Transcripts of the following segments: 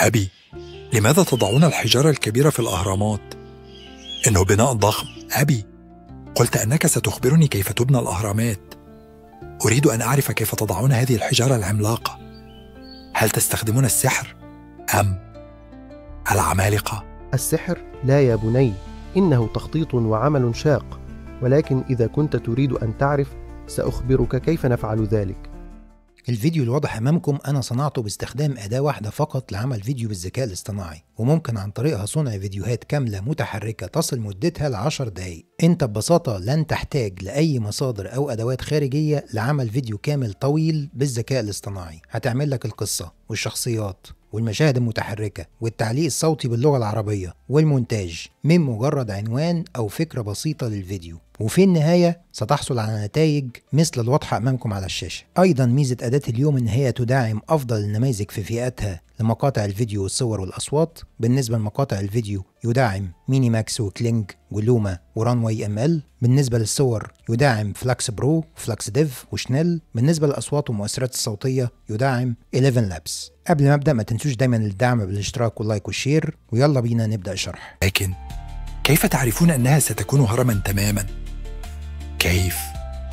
أبي لماذا تضعون الحجارة الكبيرة في الأهرامات؟ إنه بناء ضخم أبي قلت أنك ستخبرني كيف تبنى الأهرامات أريد أن أعرف كيف تضعون هذه الحجارة العملاقة هل تستخدمون السحر أم العمالقة؟ السحر لا يا بني إنه تخطيط وعمل شاق ولكن إذا كنت تريد أن تعرف سأخبرك كيف نفعل ذلك الفيديو الواضح امامكم انا صنعته باستخدام اداه واحده فقط لعمل فيديو بالذكاء الاصطناعي وممكن عن طريقها صنع فيديوهات كامله متحركه تصل مدتها ل 10 دقائق انت ببساطه لن تحتاج لاي مصادر او ادوات خارجيه لعمل فيديو كامل طويل بالذكاء الاصطناعي هتعمل لك القصه والشخصيات والمشاهد المتحركة والتعليق الصوتي باللغة العربية والمونتاج من مجرد عنوان أو فكرة بسيطة للفيديو وفي النهاية ستحصل على نتائج مثل الواضحة أمامكم على الشاشة أيضا ميزة أداة اليوم إن هي تدعم أفضل النماذج في فئاتها لمقاطع الفيديو والصور والأصوات بالنسبة لمقاطع الفيديو يدعم ميني ماكس وكلينج ولوما ورانواي ام ال بالنسبة للصور يدعم فلاكس برو فلاكس ديف وشنيل بالنسبة للأصوات والمؤثرات الصوتية يدعم 11 لابس قبل ما أبدأ ما تنسوش دايما الدعم بالاشتراك واللايك والشير ويلا بينا نبدأ شرح لكن كيف تعرفون أنها ستكون هرما تماما؟ كيف؟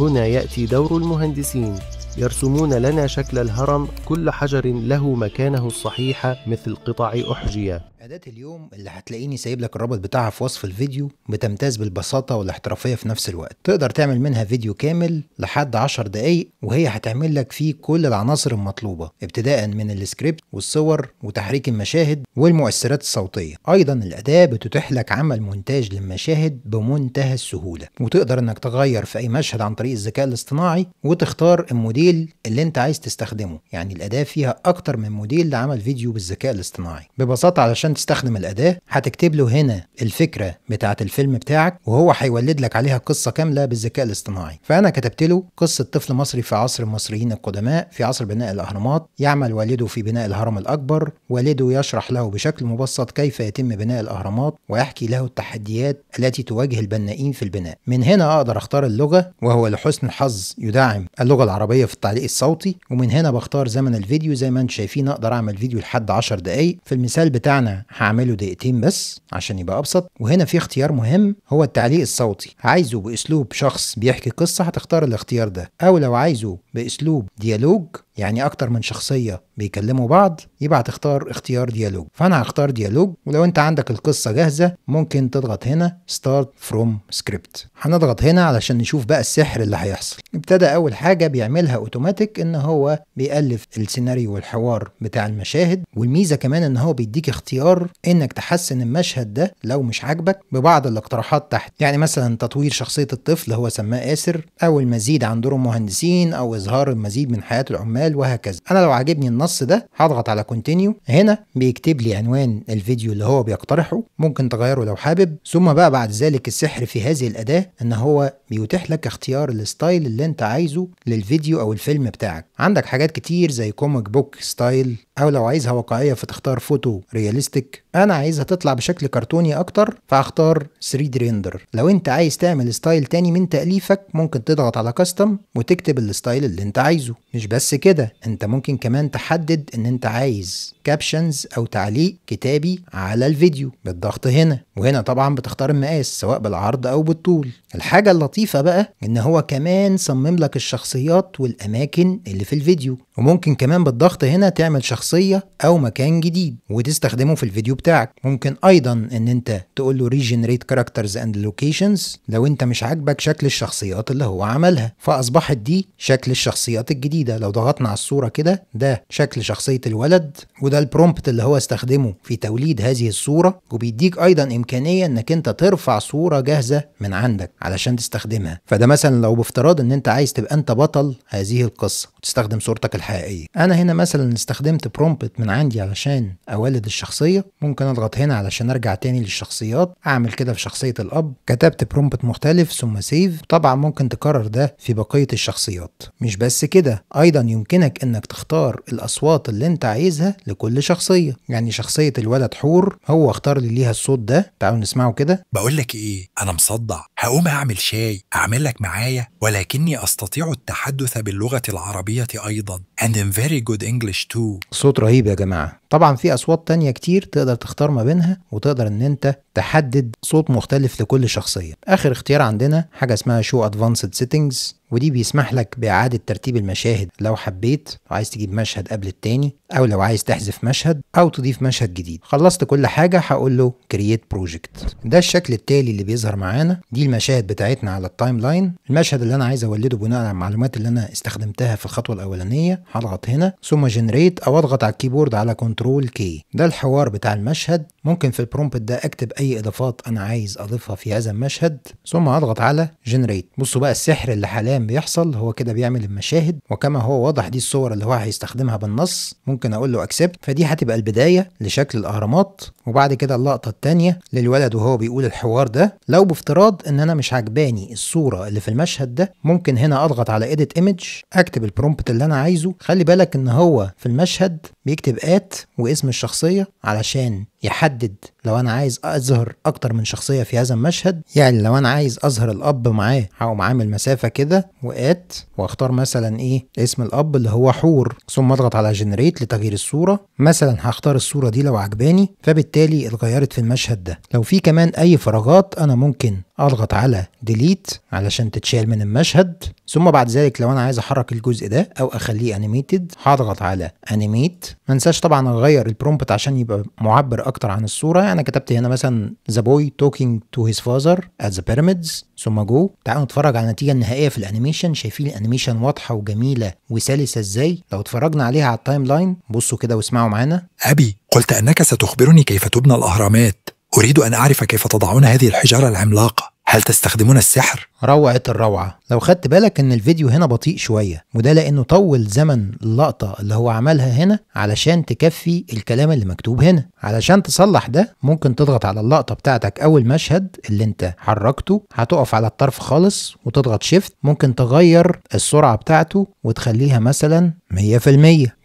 هنا يأتي دور المهندسين يرسمون لنا شكل الهرم كل حجر له مكانه الصحيح مثل قطع أحجية أداة اليوم اللي هتلاقيني سايب لك الرابط بتاعها في وصف الفيديو بتمتاز بالبساطة والاحترافية في نفس الوقت تقدر تعمل منها فيديو كامل لحد 10 دقايق وهي هتعمل لك فيه كل العناصر المطلوبة ابتداء من السكريبت والصور وتحريك المشاهد والمؤثرات الصوتية أيضا الأداة بتتيح لك عمل مونتاج للمشاهد بمنتهى السهولة وتقدر انك تغير في أي مشهد عن طريق الذكاء الاصطناعي وتختار الموديل اللي انت عايز تستخدمه يعني الأداة فيها أكتر من موديل لعمل فيديو بالذكاء الاصطناعي ببساطة علشان عشان تستخدم الاداه هتكتب له هنا الفكره بتاعه الفيلم بتاعك وهو هيولد لك عليها قصه كامله بالذكاء الاصطناعي فانا كتبت له قصه طفل مصري في عصر المصريين القدماء في عصر بناء الاهرامات يعمل والده في بناء الهرم الاكبر والده يشرح له بشكل مبسط كيف يتم بناء الاهرامات ويحكي له التحديات التي تواجه البنائين في البناء من هنا اقدر اختار اللغه وهو لحسن الحظ يدعم اللغه العربيه في التعليق الصوتي ومن هنا بختار زمن الفيديو زي ما انتم شايفين اقدر اعمل فيديو لحد 10 دقائق في المثال بتاعنا هعمله دقيقتين بس عشان يبقى ابسط وهنا في اختيار مهم هو التعليق الصوتي عايزه باسلوب شخص بيحكي قصه هتختار الاختيار ده او لو عايزه باسلوب ديالوج يعني اكتر من شخصيه بيكلموا بعض يبقى هتختار اختيار ديالوج فانا هختار ديالوج ولو انت عندك القصه جاهزه ممكن تضغط هنا ستارت فروم سكريبت هنضغط هنا علشان نشوف بقى السحر اللي هيحصل ابتدى اول حاجه بيعملها اوتوماتيك ان هو بيالف السيناريو والحوار بتاع المشاهد والميزه كمان ان هو بيديك اختيار انك تحسن المشهد ده لو مش عاجبك ببعض الاقتراحات تحت يعني مثلا تطوير شخصيه الطفل هو سماه اسر او المزيد عن دور المهندسين او اظهار المزيد من حياه العمال الشمال وهكذا انا لو عاجبني النص ده هضغط على كونتينيو هنا بيكتب لي عنوان الفيديو اللي هو بيقترحه ممكن تغيره لو حابب ثم بقى بعد ذلك السحر في هذه الاداه ان هو بيتيح لك اختيار الستايل اللي انت عايزه للفيديو او الفيلم بتاعك عندك حاجات كتير زي كوميك بوك ستايل او لو عايزها واقعيه فتختار فوتو رياليستيك انا عايزها تطلع بشكل كرتوني اكتر فهختار 3 دي ريندر لو انت عايز تعمل ستايل تاني من تاليفك ممكن تضغط على كاستم وتكتب الستايل اللي انت عايزه مش بس كده كده انت ممكن كمان تحدد ان انت عايز كابشنز او تعليق كتابي على الفيديو بالضغط هنا وهنا طبعا بتختار المقاس سواء بالعرض او بالطول الحاجه اللطيفه بقى ان هو كمان صمم لك الشخصيات والاماكن اللي في الفيديو وممكن كمان بالضغط هنا تعمل شخصيه او مكان جديد وتستخدمه في الفيديو بتاعك ممكن ايضا ان انت تقول له ريجنريت كاركترز اند لوكيشنز لو انت مش عاجبك شكل الشخصيات اللي هو عملها فاصبحت دي شكل الشخصيات الجديده لو ضغطنا على الصوره كده ده شكل شخصيه الولد وده وده البرومبت اللي هو استخدمه في توليد هذه الصورة وبيديك أيضا إمكانية إنك أنت ترفع صورة جاهزة من عندك علشان تستخدمها فده مثلا لو بافتراض إن أنت عايز تبقى أنت بطل هذه القصة وتستخدم صورتك الحقيقية أنا هنا مثلا استخدمت برومبت من عندي علشان أولد الشخصية ممكن أضغط هنا علشان أرجع تاني للشخصيات أعمل كده في شخصية الأب كتبت برومبت مختلف ثم سيف طبعا ممكن تكرر ده في بقية الشخصيات مش بس كده أيضا يمكنك إنك تختار الأصوات اللي أنت عايزها لكل كل شخصيه يعني شخصيه الولد حور هو اختار لي ليها الصوت ده تعالوا نسمعه كده بقول لك ايه انا مصدع هقوم اعمل شاي اعمل لك معايا ولكني استطيع التحدث باللغه العربيه ايضا and in very good English too صوت رهيب يا جماعه طبعا في اصوات تانية كتير تقدر تختار ما بينها وتقدر ان انت تحدد صوت مختلف لكل شخصية آخر اختيار عندنا حاجة اسمها شو ادفانسد سيتنجز ودي بيسمح لك بإعادة ترتيب المشاهد لو حبيت عايز تجيب مشهد قبل التاني أو لو عايز تحذف مشهد أو تضيف مشهد جديد خلصت كل حاجة هقول له create project ده الشكل التالي اللي بيظهر معانا دي المشاهد بتاعتنا على التايم لاين المشهد اللي أنا عايز أولده بناء على المعلومات اللي أنا استخدمتها في الخطوة الأولانية هضغط هنا ثم generate أو أضغط على الكيبورد على كنترول كي ده الحوار بتاع المشهد ممكن في البرومبت ده أكتب اي اضافات انا عايز اضيفها في هذا المشهد ثم اضغط على جنريت بصوا بقى السحر اللي حاليا بيحصل هو كده بيعمل المشاهد وكما هو واضح دي الصور اللي هو هيستخدمها بالنص ممكن اقول له اكسبت فدي هتبقى البدايه لشكل الاهرامات وبعد كده اللقطه الثانيه للولد وهو بيقول الحوار ده لو بافتراض ان انا مش عجباني الصوره اللي في المشهد ده ممكن هنا اضغط على اديت ايمج اكتب البرومبت اللي انا عايزه خلي بالك ان هو في المشهد بيكتب ات واسم الشخصيه علشان يحدد لو انا عايز اظهر اكتر من شخصيه في هذا المشهد يعني لو انا عايز اظهر الاب معاه هقوم عامل مسافه كده وات واختار مثلا ايه اسم الاب اللي هو حور ثم اضغط على جنريت لتغيير الصوره مثلا هختار الصوره دي لو عجباني فبالتالي اتغيرت في المشهد ده لو في كمان اي فراغات انا ممكن اضغط على ديليت علشان تتشال من المشهد ثم بعد ذلك لو انا عايز احرك الجزء ده او اخليه انيميتد هضغط على انيميت ما انساش طبعا اغير البرومبت عشان يبقى معبر اكتر عن الصوره انا يعني كتبت هنا مثلا ذا بوي توكينج تو هيز فازر ات ذا بيراميدز ثم جو تعالوا نتفرج على النتيجه النهائيه في الانيميشن شايفين الانيميشن واضحه وجميله وسلسه ازاي لو اتفرجنا عليها على التايم لاين بصوا كده واسمعوا معانا ابي قلت انك ستخبرني كيف تبنى الاهرامات أريد أن أعرف كيف تضعون هذه الحجارة العملاقة هل تستخدمون السحر؟ روعة الروعة لو خدت بالك ان الفيديو هنا بطيء شوية وده لانه طول زمن اللقطة اللي هو عملها هنا علشان تكفي الكلام اللي مكتوب هنا علشان تصلح ده ممكن تضغط على اللقطة بتاعتك او المشهد اللي انت حركته هتقف على الطرف خالص وتضغط شيفت ممكن تغير السرعة بتاعته وتخليها مثلا 100%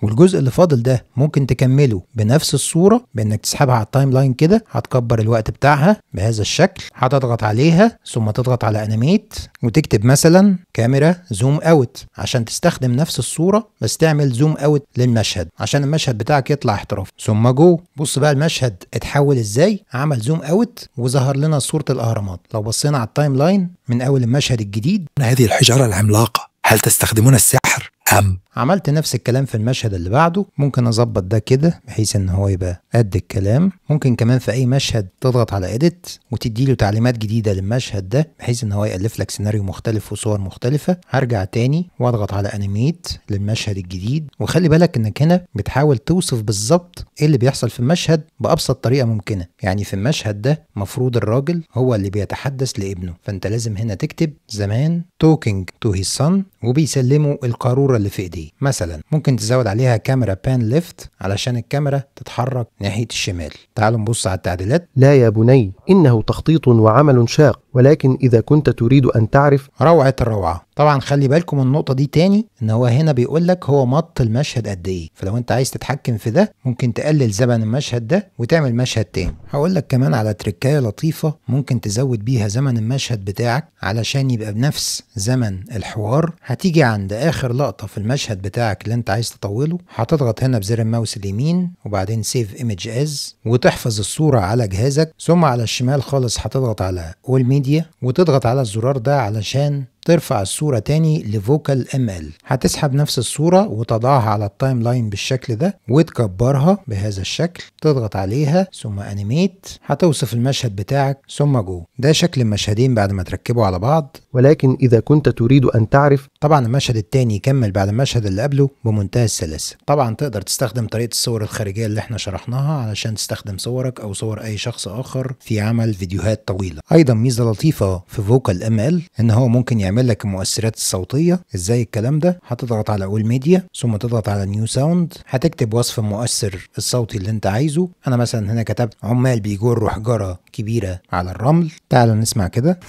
والجزء اللي فاضل ده ممكن تكمله بنفس الصورة بانك تسحبها على التايم لاين كده هتكبر الوقت بتاعها بهذا الشكل هتضغط عليها ثم تضغط على انيميت ديليت وتكتب مثلا كاميرا زوم اوت عشان تستخدم نفس الصوره بس تعمل زوم اوت للمشهد عشان المشهد بتاعك يطلع احترافي ثم جو بص بقى المشهد اتحول ازاي عمل زوم اوت وظهر لنا صوره الاهرامات لو بصينا على التايم لاين من اول المشهد الجديد هذه الحجاره العملاقه هل تستخدمون الساحة أم عملت نفس الكلام في المشهد اللي بعده ممكن اظبط ده كده بحيث ان هو يبقى قد الكلام ممكن كمان في اي مشهد تضغط على اديت وتدي له تعليمات جديده للمشهد ده بحيث ان هو يالف لك سيناريو مختلف وصور مختلفه هرجع تاني واضغط على انيميت للمشهد الجديد وخلي بالك انك هنا بتحاول توصف بالظبط ايه اللي بيحصل في المشهد بابسط طريقه ممكنه يعني في المشهد ده مفروض الراجل هو اللي بيتحدث لابنه فانت لازم هنا تكتب زمان توكينج تو هيز سون وبيسلموا القاروره الصورة اللي في ايديه مثلا ممكن تزود عليها كاميرا بان ليفت علشان الكاميرا تتحرك ناحية الشمال تعالوا نبص على التعديلات لا يا بني إنه تخطيط وعمل شاق ولكن إذا كنت تريد أن تعرف روعة الروعة طبعا خلي بالكم النقطه دي تاني ان هو هنا بيقول لك هو مط المشهد قد ايه فلو انت عايز تتحكم في ده ممكن تقلل زمن المشهد ده وتعمل مشهد تاني هقول لك كمان على تركايه لطيفه ممكن تزود بيها زمن المشهد بتاعك علشان يبقى بنفس زمن الحوار هتيجي عند اخر لقطه في المشهد بتاعك اللي انت عايز تطوله هتضغط هنا بزر الماوس اليمين وبعدين سيف ايمج از وتحفظ الصوره على جهازك ثم على الشمال خالص هتضغط على اول ميديا وتضغط على الزرار ده علشان ترفع الصورة تاني لفوكال ام ال هتسحب نفس الصورة وتضعها على التايم لاين بالشكل ده وتكبرها بهذا الشكل تضغط عليها ثم انيميت هتوصف المشهد بتاعك ثم جو ده شكل المشهدين بعد ما تركبوا على بعض ولكن اذا كنت تريد ان تعرف طبعا المشهد التاني يكمل بعد المشهد اللي قبله بمنتهى السلاسة طبعا تقدر تستخدم طريقة الصور الخارجية اللي احنا شرحناها علشان تستخدم صورك او صور اي شخص اخر في عمل فيديوهات طويلة ايضا ميزة لطيفة في فوكال ام ال ان هو ممكن يعمل بيعمل لك المؤثرات الصوتيه ازاي الكلام ده هتضغط على اول ميديا ثم تضغط على نيو ساوند هتكتب وصف المؤثر الصوتي اللي انت عايزه انا مثلا هنا كتبت عمال بيجروا حجاره كبيره على الرمل تعالوا نسمع كده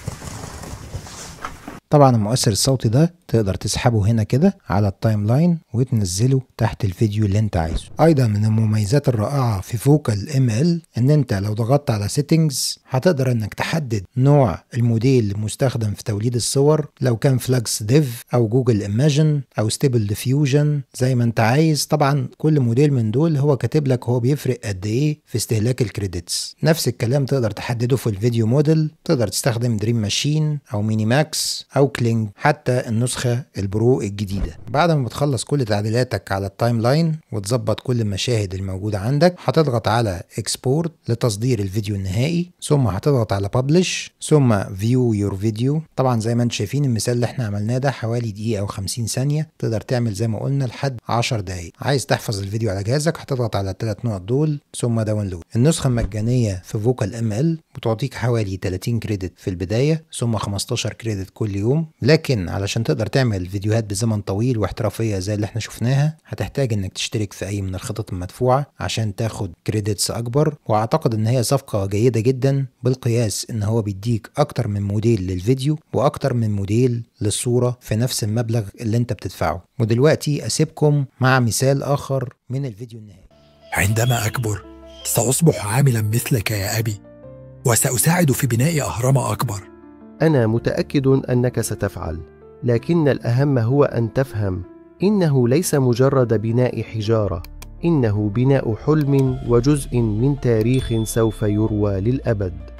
طبعا المؤثر الصوتي ده تقدر تسحبه هنا كده على التايم لاين وتنزله تحت الفيديو اللي انت عايزه ايضا من المميزات الرائعه في فوكال ام ال ان انت لو ضغطت على سيتنجز هتقدر انك تحدد نوع الموديل المستخدم في توليد الصور لو كان فلاكس ديف او جوجل ايماجن او ستيبل ديفيوجن زي ما انت عايز طبعا كل موديل من دول هو كاتب لك هو بيفرق قد ايه في استهلاك الكريدتس نفس الكلام تقدر تحدده في الفيديو موديل تقدر تستخدم دريم ماشين او ميني ماكس أو كلينج حتى النسخة البرو الجديدة بعد ما بتخلص كل تعديلاتك على التايم لاين وتظبط كل المشاهد الموجودة عندك هتضغط على اكسبورت لتصدير الفيديو النهائي ثم هتضغط على ببلش ثم فيو يور فيديو طبعا زي ما انتم شايفين المثال اللي احنا عملناه ده حوالي دقيقة و 50 ثانية تقدر تعمل زي ما قلنا لحد 10 دقايق عايز تحفظ الفيديو على جهازك هتضغط على الثلاث نقط دول ثم داونلود النسخة المجانية في فوكال ام ال بتعطيك حوالي 30 كريدت في البداية ثم 15 كريدت كل يوم يوم لكن علشان تقدر تعمل فيديوهات بزمن طويل واحترافيه زي اللي احنا شفناها هتحتاج انك تشترك في اي من الخطط المدفوعه عشان تاخد كريدتس اكبر واعتقد ان هي صفقه جيده جدا بالقياس ان هو بيديك اكتر من موديل للفيديو واكتر من موديل للصوره في نفس المبلغ اللي انت بتدفعه ودلوقتي اسيبكم مع مثال اخر من الفيديو النهائي عندما اكبر ساصبح عاملا مثلك يا ابي وساساعد في بناء اهرام اكبر انا متاكد انك ستفعل لكن الاهم هو ان تفهم انه ليس مجرد بناء حجاره انه بناء حلم وجزء من تاريخ سوف يروى للابد